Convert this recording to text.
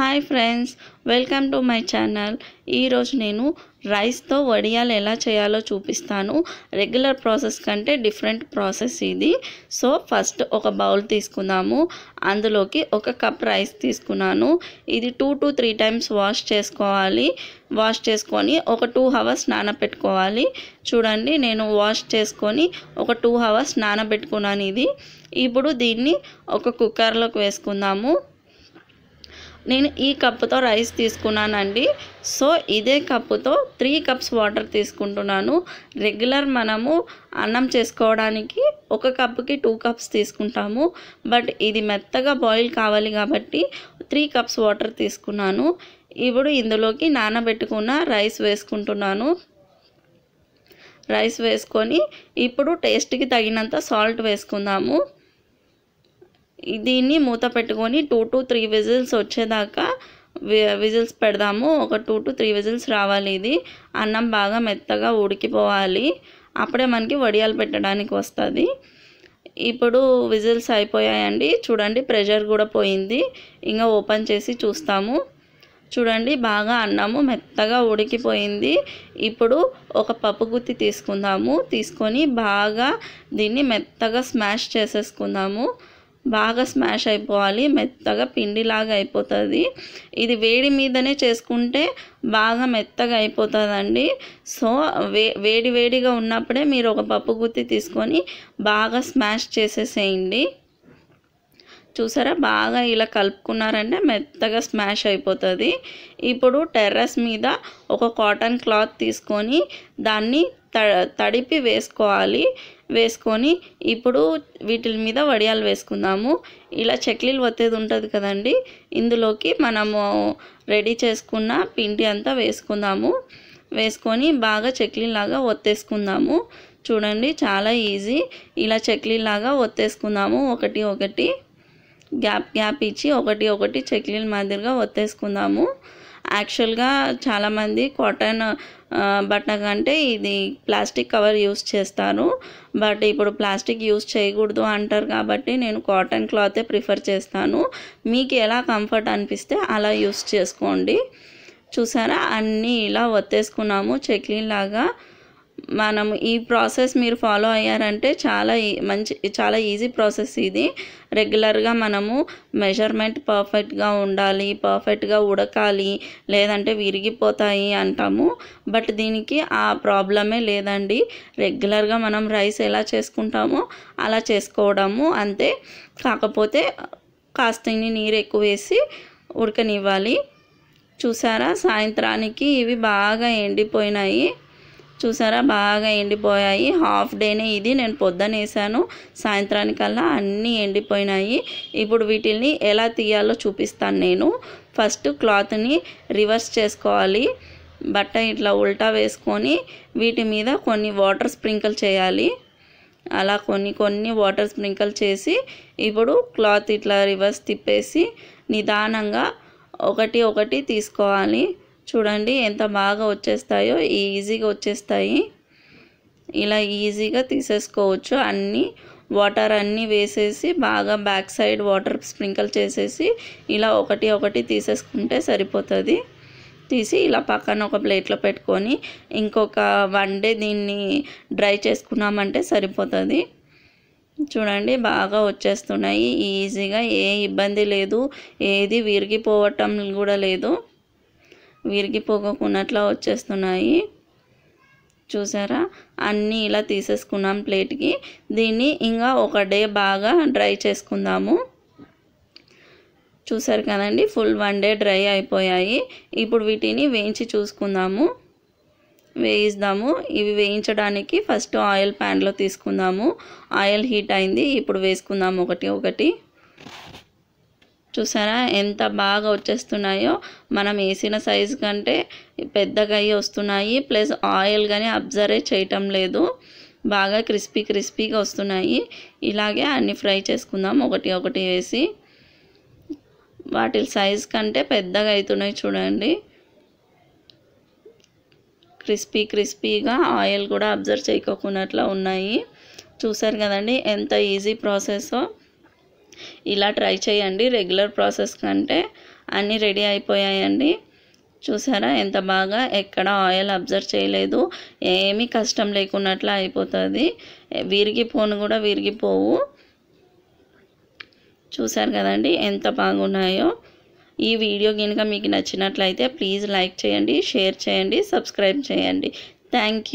hi friends welcome to my channel ఈరోజు నేను రైస్తో వడియాలు ఎలా చేయాలో చూపిస్తాను రెగ్యులర్ ప్రాసెస్ కంటే డిఫరెంట్ ప్రాసెస్ ఇది సో ఫస్ట్ ఒక బౌల్ తీసుకున్నాము అందులోకి ఒక కప్ రైస్ తీసుకున్నాను ఇది two to three times wash చేసుకోవాలి వాష్ చేసుకొని ఒక టూ అవర్స్ నానబెట్టుకోవాలి చూడండి నేను వాష్ చేసుకొని ఒక టూ అవర్స్ నానబెట్టుకున్నాను ఇది ఇప్పుడు దీన్ని ఒక కుక్కర్లోకి వేసుకుందాము నేను ఈ కప్పుతో రైస్ తీసుకున్నానండి సో ఇదే కప్పుతో త్రీ కప్స్ వాటర్ తీసుకుంటున్నాను రెగ్యులర్ మనము అన్నం చేసుకోవడానికి ఒక కప్పుకి టూ కప్స్ తీసుకుంటాము బట్ ఇది మెత్తగా బాయిల్ కావాలి కాబట్టి త్రీ కప్స్ వాటర్ తీసుకున్నాను ఇప్పుడు ఇందులోకి నానబెట్టుకున్న రైస్ వేసుకుంటున్నాను రైస్ వేసుకొని ఇప్పుడు టేస్ట్కి తగినంత సాల్ట్ వేసుకుందాము దీన్ని మూత పెట్టుకొని టూ టు త్రీ విజిల్స్ వచ్చేదాకా విజిల్స్ పెడదాము ఒక టూ టు త్రీ విజిల్స్ రావాలి ఇది అన్నం బాగా మెత్తగా ఉడికిపోవాలి అప్పుడే మనకి వడియాలు పెట్టడానికి వస్తుంది ఇప్పుడు విజిల్స్ అయిపోయాయండి చూడండి ప్రెషర్ కూడా పోయింది ఇంకా ఓపెన్ చేసి చూస్తాము చూడండి బాగా అన్నము మెత్తగా ఉడికిపోయింది ఇప్పుడు ఒక పప్పు గుత్తి తీసుకుందాము తీసుకొని బాగా దీన్ని మెత్తగా స్మాష్ చేసేసుకుందాము బాగా స్మాష్ అయిపోవాలి మెత్తగా పిండిలాగా అయిపోతుంది ఇది వేడి మీదనే చేసుకుంటే బాగా మెత్తగా అయిపోతుందండి సో వే వేడి వేడిగా ఉన్నప్పుడే మీరు ఒక పప్పు గుత్తి తీసుకొని బాగా స్మాష్ చేసేసేయండి చూసారా బాగా ఇలా కలుపుకున్నారంటే మెత్తగా స్మాష్ అయిపోతుంది ఇప్పుడు టెర్రస్ మీద ఒక కాటన్ క్లాత్ తీసుకొని దాన్ని తడిపి వేసుకోవాలి వేసుకొని ఇప్పుడు వీటి మీద వడియాలు వేసుకుందాము ఇలా చక్లీలు వత్తేది ఉంటుంది కదండి ఇందులోకి మనము రెడీ చేసుకున్న పిండి అంతా వేసుకుందాము వేసుకొని బాగా లాగా ఒత్తేసుకుందాము చూడండి చాలా ఈజీ ఇలా లాగా ఒత్తేసుకుందాము ఒకటి ఒకటి గ్యాప్ గ్యాప్ ఇచ్చి ఒకటి ఒకటి చెక్లీల మాదిరిగా ఒత్తేసుకుందాము యాక్చువల్గా చాలామంది కాటన్ బట్ట కంటే ఇది ప్లాస్టిక్ కవర్ యూస్ చేస్తారు బట్ ఇప్పుడు ప్లాస్టిక్ యూస్ చేయకూడదు అంటారు కాబట్టి నేను కాటన్ క్లాతే ప్రిఫర్ చేస్తాను మీకు ఎలా కంఫర్ట్ అనిపిస్తే అలా యూస్ చేసుకోండి చూసారా అన్నీ ఇలా ఒత్తేసుకున్నాము చెక్లీలాగా లాగా మనం ఈ ప్రాసెస్ మీరు ఫాలో అయ్యారంటే చాలా మంచి చాలా ఈజీ ప్రాసెస్ ఇది రెగ్యులర్గా మనము మెజర్మెంట్ పర్ఫెక్ట్గా ఉండాలి పర్ఫెక్ట్గా ఉడకాలి లేదంటే విరిగిపోతాయి అంటాము బట్ దీనికి ఆ ప్రాబ్లమే లేదండి రెగ్యులర్గా మనం రైస్ ఎలా చేసుకుంటామో అలా చేసుకోవడము అంతే కాకపోతే కాస్త నీరు ఎక్కువ వేసి ఉడకనివ్వాలి చూసారా సాయంత్రానికి ఇవి బాగా ఎండిపోయినాయి చూసారా బాగా ఎండిపోయాయి హాఫ్ డేనే ఇది నేను పొద్దున వేసాను సాయంత్రానికల్లా అన్నీ ఎండిపోయినాయి ఇప్పుడు వీటిని ఎలా తీయాలో చూపిస్తాను నేను ఫస్ట్ క్లాత్ని రివర్స్ చేసుకోవాలి బట్ట ఇట్లా ఉల్టా వేసుకొని వీటి మీద కొన్ని వాటర్ స్ప్రింకిల్ చేయాలి అలా కొన్ని కొన్ని వాటర్ స్ప్రింకిల్ చేసి ఇప్పుడు క్లాత్ ఇట్లా రివర్స్ తిప్పేసి నిదానంగా ఒకటి ఒకటి తీసుకోవాలి చూడండి ఎంత బాగా వచ్చేస్తాయో ఈజీగా వచ్చేస్తాయి ఇలా ఈజీగా తీసేసుకోవచ్చు అన్నీ వాటర్ అన్నీ వేసేసి బాగా బ్యాక్ సైడ్ వాటర్ స్ప్రింకిల్ చేసేసి ఇలా ఒకటి ఒకటి తీసేసుకుంటే సరిపోతుంది తీసి ఇలా పక్కన ఒక ప్లేట్లో పెట్టుకొని ఇంకొక వన్ డే దీన్ని డ్రై చేసుకున్నామంటే సరిపోతుంది చూడండి బాగా వచ్చేస్తున్నాయి ఈజీగా ఏ ఇబ్బంది లేదు ఏది విరిగిపోవటం కూడా లేదు విరిగిపోకుండా వచ్చేస్తున్నాయి చూసారా అన్నీ ఇలా తీసేసుకున్నాం ప్లేట్కి దీన్ని ఇంకా ఒక డే బాగా డ్రై చేసుకుందాము చూసారు కదండి ఫుల్ వన్ డే డ్రై అయిపోయాయి ఇప్పుడు వీటిని వేయించి చూసుకుందాము వేయిద్దాము ఇవి వేయించడానికి ఫస్ట్ ఆయిల్ ప్యాన్లో తీసుకుందాము ఆయిల్ హీట్ అయింది ఇప్పుడు వేసుకుందాము ఒకటి ఒకటి చూసారా ఎంత బాగా వచ్చేస్తున్నాయో మనం వేసిన సైజు కంటే పెద్దగా అయ్యి వస్తున్నాయి ప్లస్ ఆయిల్ కానీ అబ్జర్వ్ చేయటం లేదు బాగా క్రిస్పీ క్రిస్పీగా వస్తున్నాయి ఇలాగే అన్ని ఫ్రై చేసుకుందాం ఒకటి ఒకటి వేసి వాటి సైజ్ కంటే పెద్దగా అవుతున్నాయి చూడండి క్రిస్పీ క్రిస్పీగా ఆయిల్ కూడా అబ్జర్వ్ చేయకోకున్నట్లా ఉన్నాయి చూసారు కదండి ఎంత ఈజీ ప్రాసెస్ ఇలా ట్రై చేయండి రెగ్యులర్ ప్రాసెస్ కంటే అన్నీ రెడీ అయిపోయాయండి చూసారా ఎంత బాగా ఎక్కడ ఆయిల్ అబ్జర్వ్ చేయలేదు ఏమీ కష్టం లేకున్నట్లు అయిపోతుంది విరిగిపోను కూడా విరిగిపోవు చూసారు కదండి ఎంత బాగున్నాయో ఈ వీడియో కనుక మీకు నచ్చినట్లయితే ప్లీజ్ లైక్ చేయండి షేర్ చేయండి సబ్స్క్రైబ్ చేయండి థ్యాంక్